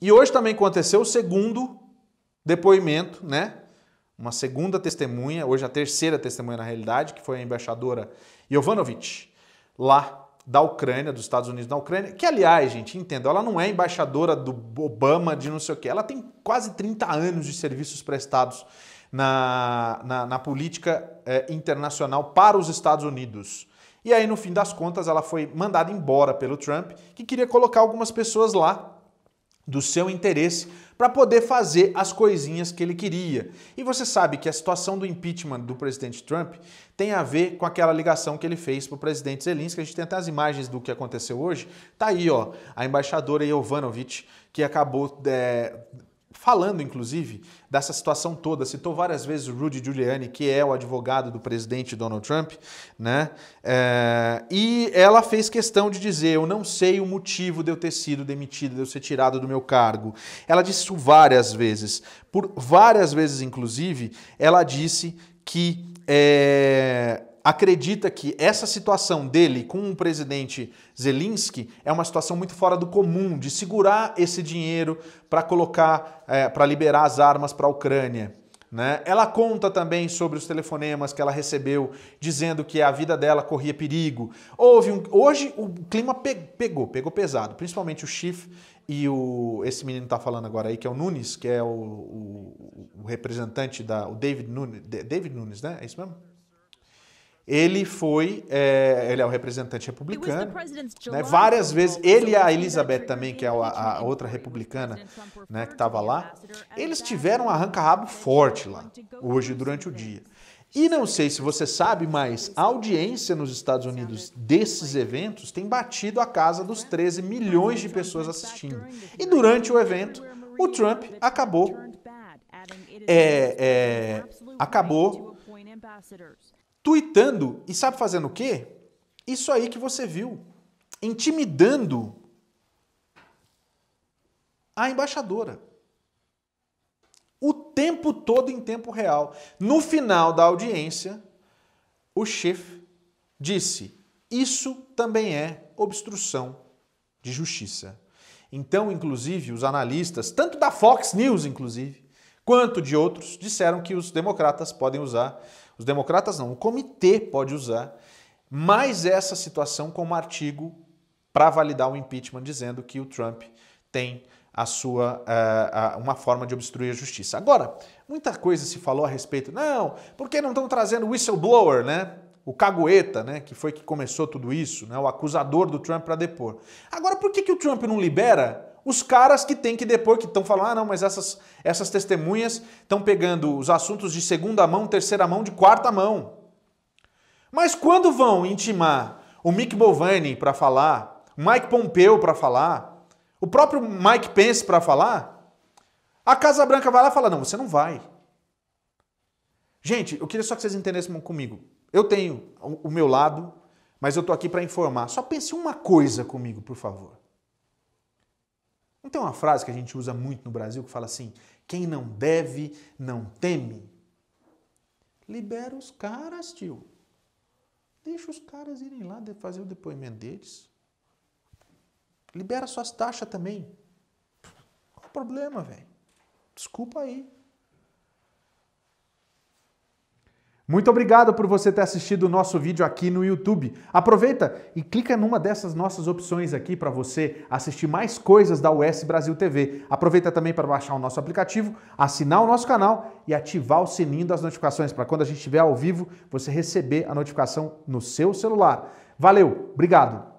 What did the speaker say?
E hoje também aconteceu o segundo depoimento, né? Uma segunda testemunha, hoje a terceira testemunha na realidade, que foi a embaixadora Jovanovic, lá da Ucrânia, dos Estados Unidos na Ucrânia, que aliás, gente, entenda, ela não é embaixadora do Obama, de não sei o quê, ela tem quase 30 anos de serviços prestados na, na, na política é, internacional para os Estados Unidos. E aí, no fim das contas, ela foi mandada embora pelo Trump, que queria colocar algumas pessoas lá do seu interesse para poder fazer as coisinhas que ele queria. E você sabe que a situação do impeachment do presidente Trump tem a ver com aquela ligação que ele fez para o presidente Zelensky. A gente tem até as imagens do que aconteceu hoje. Tá aí, ó, a embaixadora Jovanovic, que acabou é, falando, inclusive, dessa situação toda. Citou várias vezes o Rudy Giuliani, que é o advogado do presidente Donald Trump, né? É, e ela fez questão de dizer: Eu não sei o motivo de eu ter sido demitido, de eu ser tirado do meu cargo. Ela disse isso várias vezes. Por várias vezes, inclusive, ela disse que. É, acredita que essa situação dele com o presidente Zelensky é uma situação muito fora do comum de segurar esse dinheiro para colocar, é, eh, para liberar as armas para a Ucrânia. Né? Ela conta também sobre os telefonemas que ela recebeu dizendo que a vida dela corria perigo. Houve um... Hoje o clima pe... pegou, pegou pesado, principalmente o Schiff e o... esse menino está falando agora aí, que é o Nunes, que é o, o... o representante da. O David Nunes. David Nunes, né? É isso mesmo? ele foi, é, ele é o representante republicano, né? várias vezes, ele e a Elizabeth também, que é a, a outra republicana né, que estava lá, eles tiveram um arranca-rabo forte lá, hoje, durante o dia. E não sei se você sabe, mas a audiência nos Estados Unidos desses eventos tem batido a casa dos 13 milhões de pessoas assistindo. E durante o evento, o Trump acabou, é, é, acabou tweetando e sabe fazendo o quê? Isso aí que você viu, intimidando a embaixadora. O tempo todo em tempo real. No final da audiência, o chefe disse: Isso também é obstrução de justiça. Então, inclusive, os analistas, tanto da Fox News, inclusive, quanto de outros, disseram que os democratas podem usar os democratas não, o comitê pode usar mais essa situação como artigo para validar o impeachment, dizendo que o Trump tem a sua eh, uma forma de obstruir a justiça. Agora, muita coisa se falou a respeito. Não, por que não estão trazendo o whistleblower, né? O cagueta, né? Que foi que começou tudo isso, né? O acusador do Trump para depor. Agora, por que, que o Trump não libera os caras que têm que depor, que estão falando, ah, não, mas essas, essas testemunhas estão pegando os assuntos de segunda mão, terceira mão, de quarta mão. Mas quando vão intimar o Mick Mulvaney para falar, o Mike Pompeu para falar, o próprio Mike Pence para falar, a Casa Branca vai lá e fala: não, você não vai. Gente, eu queria só que vocês entendessem comigo. Eu tenho o meu lado, mas eu estou aqui para informar. Só pense uma coisa comigo, por favor. Não tem uma frase que a gente usa muito no Brasil que fala assim: quem não deve, não teme. Libera os caras, tio. Deixa os caras irem lá fazer o depoimento deles. Libera suas taxas também. Qual o problema, velho? Desculpa aí. Muito obrigado por você ter assistido o nosso vídeo aqui no YouTube. Aproveita e clica numa dessas nossas opções aqui para você assistir mais coisas da US Brasil TV. Aproveita também para baixar o nosso aplicativo, assinar o nosso canal e ativar o sininho das notificações para quando a gente estiver ao vivo você receber a notificação no seu celular. Valeu, obrigado!